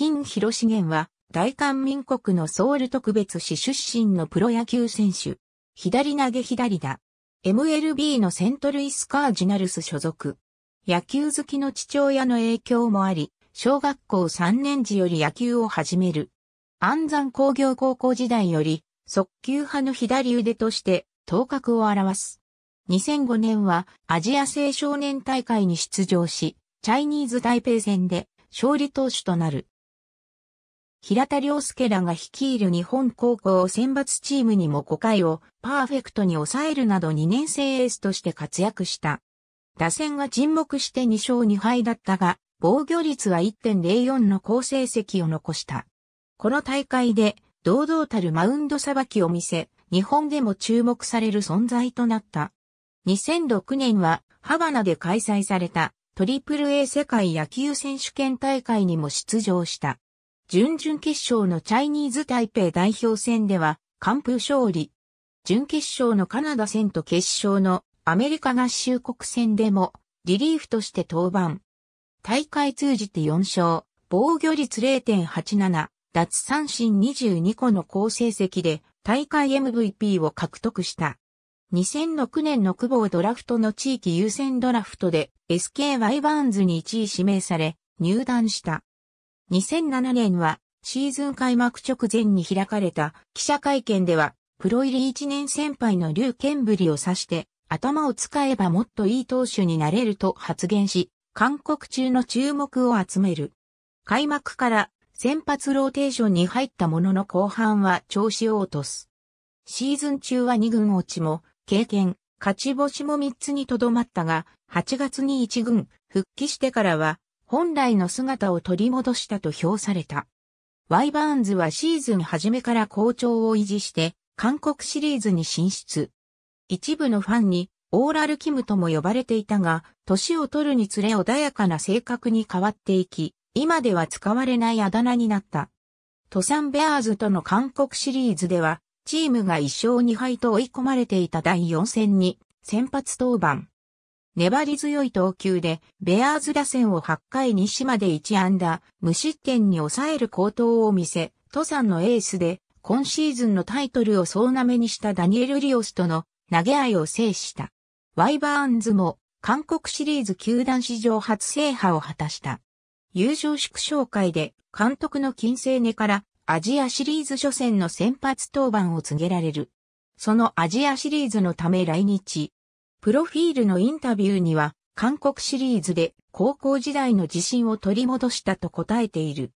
金広重は、大韓民国のソウル特別市出身のプロ野球選手。左投げ左だ。MLB のセントルイスカージナルス所属。野球好きの父親の影響もあり、小学校3年時より野球を始める。安山工業高校時代より、速球派の左腕として、頭角を表す。2005年はアジア青少年大会に出場し、チャイニーズ台北戦で勝利投手となる。平田良介らが率いる日本高校選抜チームにも5回をパーフェクトに抑えるなど2年生エースとして活躍した。打線が沈黙して2勝2敗だったが、防御率は1.04の好成績を残した。この大会で堂々たるマウンドさばきを見せ、日本でも注目される存在となった。2006年はハバナで開催されたトリプル a 世界野球選手権大会にも出場した。準々決勝のチャイニーズ台北代表戦では、完封勝利。準決勝のカナダ戦と決勝のアメリカ合衆国戦でも、リリーフとして登板。大会通じて4勝、防御率0.87、脱三振22個の好成績で大会 MVP を獲得した。2006年の久保ドラフトの地域優先ドラフトで SKY バーンズに1位指名され入団した。2007年はシーズン開幕直前に開かれた記者会見では、プロ入り1年先輩のリュウ・ケンブリを指して、頭を使えばもっといい投手になれると発言し、韓国中の注目を集める。開幕から先発ローテーションに入ったものの後半は調子を落とす。シーズン中は2軍落ちも経験、勝ち星も3つにとどまったが、8月に1軍復帰してからは本来の姿を取り戻したと評された。ワイバーンズはシーズン初めから好調を維持して、韓国シリーズに進出。一部のファンに、オーラルキムとも呼ばれていたが、年を取るにつれ穏やかな性格に変わっていき、今では使われないあだ名になった。トサンベアーズとの韓国シリーズでは、チームが1勝2敗と追い込まれていた第4戦に、先発登板。粘り強い投球で、ベアーズ打線を8回西まで1安打、無失点に抑える高騰を見せ、登山のエースで、今シーズンのタイトルを総なめにしたダニエル・リオスとの投げ合いを制した。ワイバーンズも、韓国シリーズ球団史上初制覇を果たした。優勝祝勝会で、監督の金星根から、アジアシリーズ初戦の先発登板を告げられる。そのアジアシリーズのため来日、プロフィールのインタビューには、韓国シリーズで高校時代の自信を取り戻したと答えている。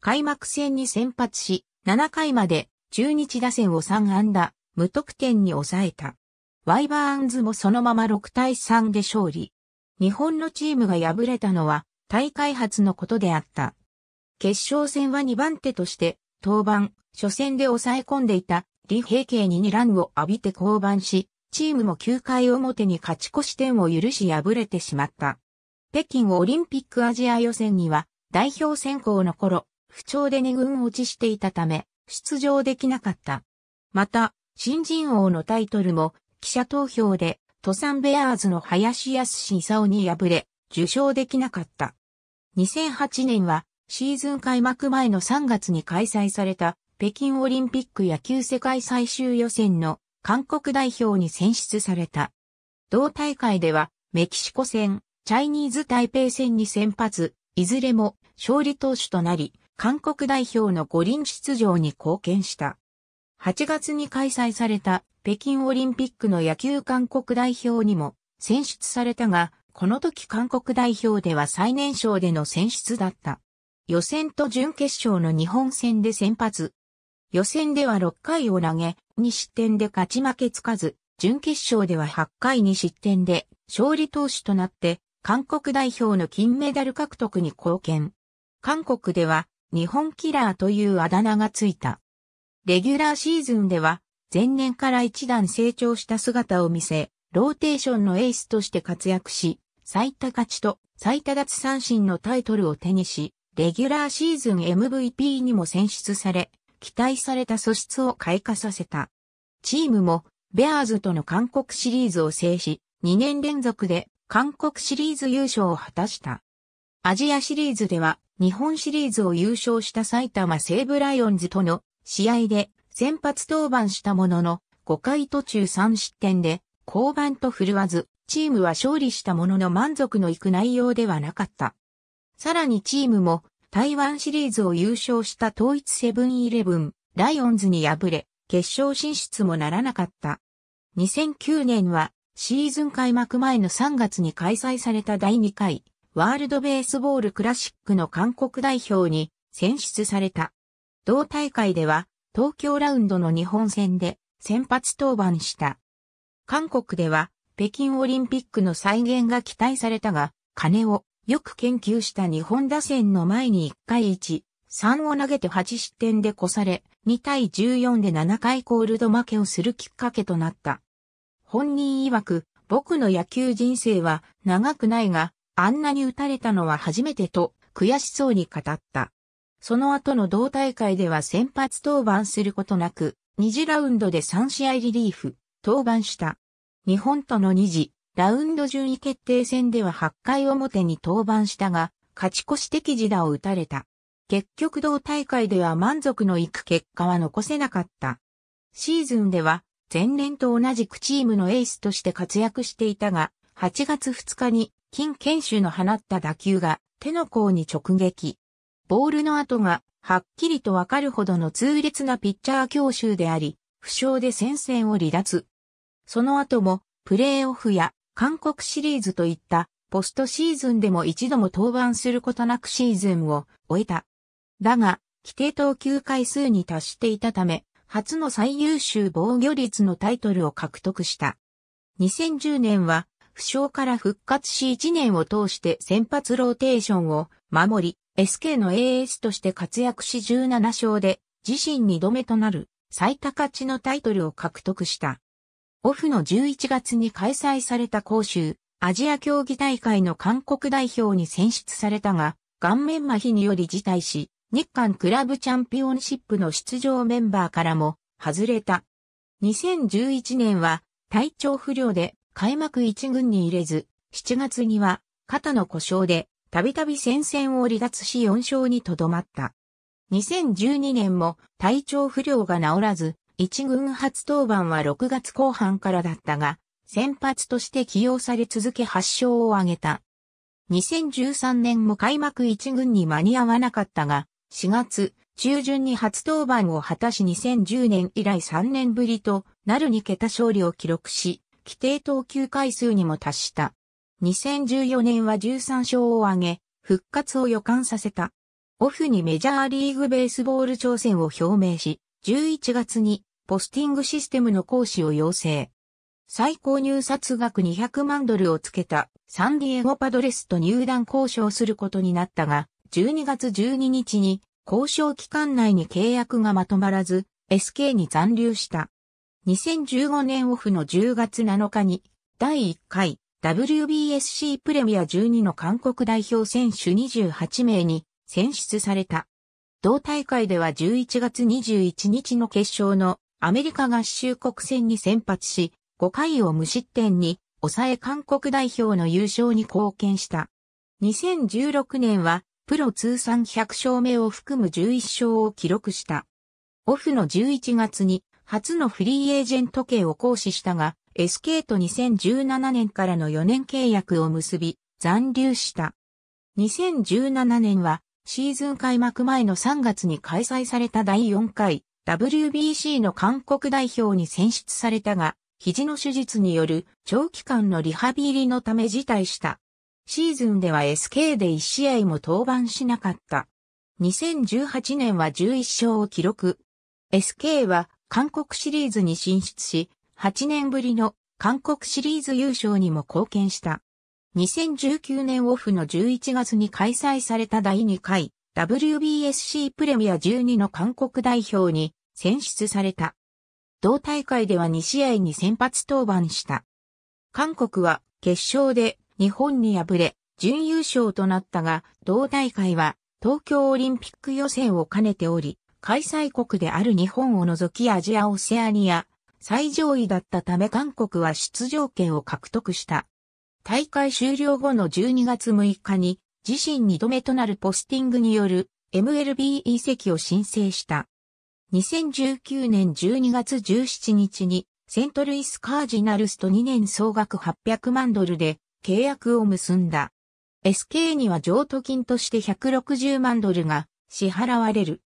開幕戦に先発し、7回まで中日打線を3安打、無得点に抑えた。ワイバーンズもそのまま6対3で勝利。日本のチームが敗れたのは大会初のことであった。決勝戦は2番手として登板、初戦で抑え込んでいた李平慶に2ランを浴びて降板し、チームも9回表に勝ち越し点を許し敗れてしまった。北京オリンピックアジア予選には代表選考の頃、不調で2軍落ちしていたため、出場できなかった。また、新人王のタイトルも、記者投票で、登山ベアーズの林康勲に敗れ、受賞できなかった。2008年は、シーズン開幕前の3月に開催された、北京オリンピック野球世界最終予選の韓国代表に選出された。同大会では、メキシコ戦、チャイニーズ台北戦に先発、いずれも勝利投手となり、韓国代表の五輪出場に貢献した。8月に開催された北京オリンピックの野球韓国代表にも選出されたが、この時韓国代表では最年少での選出だった。予選と準決勝の日本戦で先発、予選では6回を投げ、2失点で勝ち負けつかず、準決勝では8回に失点で勝利投手となって、韓国代表の金メダル獲得に貢献。韓国では日本キラーというあだ名がついた。レギュラーシーズンでは前年から一段成長した姿を見せ、ローテーションのエースとして活躍し、最多勝ちと最多奪三振のタイトルを手にし、レギュラーシーズン MVP にも選出され、期待された素質を開花させた。チームも、ベアーズとの韓国シリーズを制し、2年連続で韓国シリーズ優勝を果たした。アジアシリーズでは、日本シリーズを優勝した埼玉西武ライオンズとの試合で先発登板したものの、5回途中3失点で、降板と振るわず、チームは勝利したものの満足のいく内容ではなかった。さらにチームも台湾シリーズを優勝した統一セブンイレブン、ライオンズに敗れ、決勝進出もならなかった。2009年は、シーズン開幕前の3月に開催された第2回、ワールドベースボールクラシックの韓国代表に選出された。同大会では、東京ラウンドの日本戦で先発登板した。韓国では、北京オリンピックの再現が期待されたが、金をよく研究した日本打線の前に1回1、3を投げて8失点で越され、2対14で7回コールド負けをするきっかけとなった。本人曰く、僕の野球人生は長くないが、あんなに打たれたのは初めてと悔しそうに語った。その後の同大会では先発登板することなく、2次ラウンドで3試合リリーフ、登板した。日本との2次ラウンド順位決定戦では8回表に登板したが、勝ち越し的自打を打たれた。結局同大会では満足のいく結果は残せなかった。シーズンでは、前年と同じくチームのエースとして活躍していたが、8月2日に金研修の放った打球が手の甲に直撃。ボールの跡がはっきりとわかるほどの痛烈なピッチャー強襲であり、負傷で戦線を離脱。その後もプレーオフや韓国シリーズといったポストシーズンでも一度も登板することなくシーズンを終えた。だが、規定投球回数に達していたため、初の最優秀防御率のタイトルを獲得した。2010年は、負傷から復活し1年を通して先発ローテーションを守り、SK の AS として活躍し17勝で、自身2度目となる最多勝ちのタイトルを獲得した。オフの11月に開催された杭州、アジア競技大会の韓国代表に選出されたが、顔面麻痺により辞退し、日韓クラブチャンピオンシップの出場メンバーからも外れた。2011年は体調不良で開幕1軍に入れず、7月には肩の故障でたびたび戦線を離脱し4勝にとどまった。2012年も体調不良が治らず、一軍初登板は6月後半からだったが、先発として起用され続け8勝を挙げた。2013年も開幕一軍に間に合わなかったが、4月中旬に初登板を果たし2010年以来3年ぶりとなる2桁勝利を記録し、規定投球回数にも達した。2014年は13勝を挙げ、復活を予感させた。オフにメジャーリーグベースボール挑戦を表明し、11月にポスティングシステムの講師を要請。最高入札額200万ドルをつけたサンディエゴパドレスと入団交渉することになったが、12月12日に交渉期間内に契約がまとまらず、SK に残留した。2015年オフの10月7日に、第1回 WBSC プレミア12の韓国代表選手28名に選出された。同大会では11月21日の決勝のアメリカ合衆国戦に先発し、5回を無失点に抑え韓国代表の優勝に貢献した。2016年はプロ通算100勝目を含む11勝を記録した。オフの11月に初のフリーエージェント系を行使したが、SK と2017年からの4年契約を結び、残留した。2017年はシーズン開幕前の3月に開催された第4回 WBC の韓国代表に選出されたが、肘の手術による長期間のリハビリのため辞退した。シーズンでは SK で1試合も登板しなかった。2018年は11勝を記録。SK は韓国シリーズに進出し、8年ぶりの韓国シリーズ優勝にも貢献した。2019年オフの11月に開催された第2回 WBSC プレミア12の韓国代表に選出された。同大会では2試合に先発登板した。韓国は決勝で日本に敗れ、準優勝となったが、同大会は東京オリンピック予選を兼ねており、開催国である日本を除きアジア・オセアニア、最上位だったため韓国は出場権を獲得した。大会終了後の12月6日に自身2度目となるポスティングによる MLB 移籍を申請した。2019年12月17日にセントルイスカージナルスと2年総額800万ドルで契約を結んだ。SK には譲渡金として160万ドルが支払われる。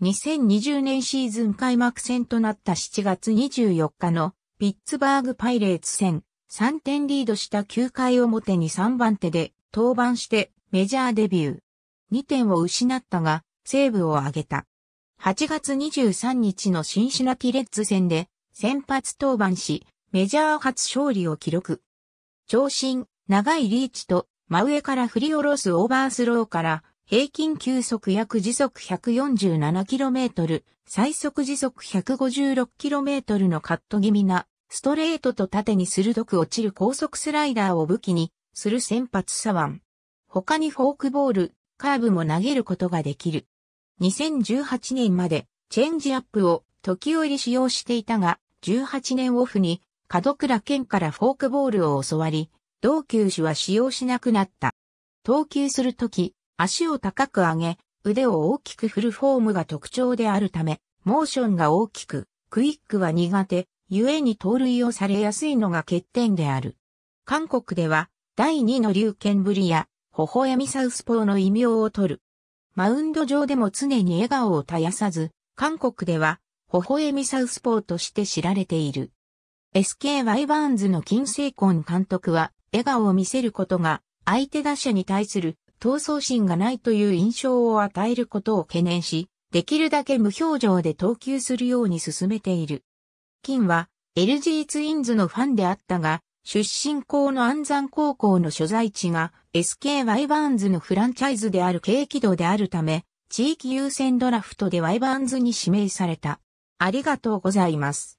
2020年シーズン開幕戦となった7月24日のピッツバーグパイレーツ戦3点リードした9回表に3番手で登板してメジャーデビュー。2点を失ったが、セーブを挙げた。8月23日のシンシナティレッズ戦で先発登板し、メジャー初勝利を記録。長身、長いリーチと真上から振り下ろすオーバースローから平均球速約時速 147km、最速時速 156km のカット気味なストレートと縦に鋭く落ちる高速スライダーを武器にする先発左腕。他にフォークボール、カーブも投げることができる。2018年までチェンジアップを時折使用していたが、18年オフに角倉健からフォークボールを教わり、同球種は使用しなくなった。投球するとき、足を高く上げ、腕を大きく振るフォームが特徴であるため、モーションが大きく、クイックは苦手、ゆえに盗塁をされやすいのが欠点である。韓国では、第2の龍剣ぶりや、微笑みサウスポーの異名を取る。マウンド上でも常に笑顔を絶やさず、韓国では、微笑みサウスポーとして知られている。SKY バーンズの金星ン監督は、笑顔を見せることが、相手打者に対する闘争心がないという印象を与えることを懸念し、できるだけ無表情で投球するように進めている。金は LG ツインズのファンであったが、出身校の安山高校の所在地が SKY バーンズのフランチャイズである軽軌道であるため、地域優先ドラフトでワイバーンズに指名された。ありがとうございます。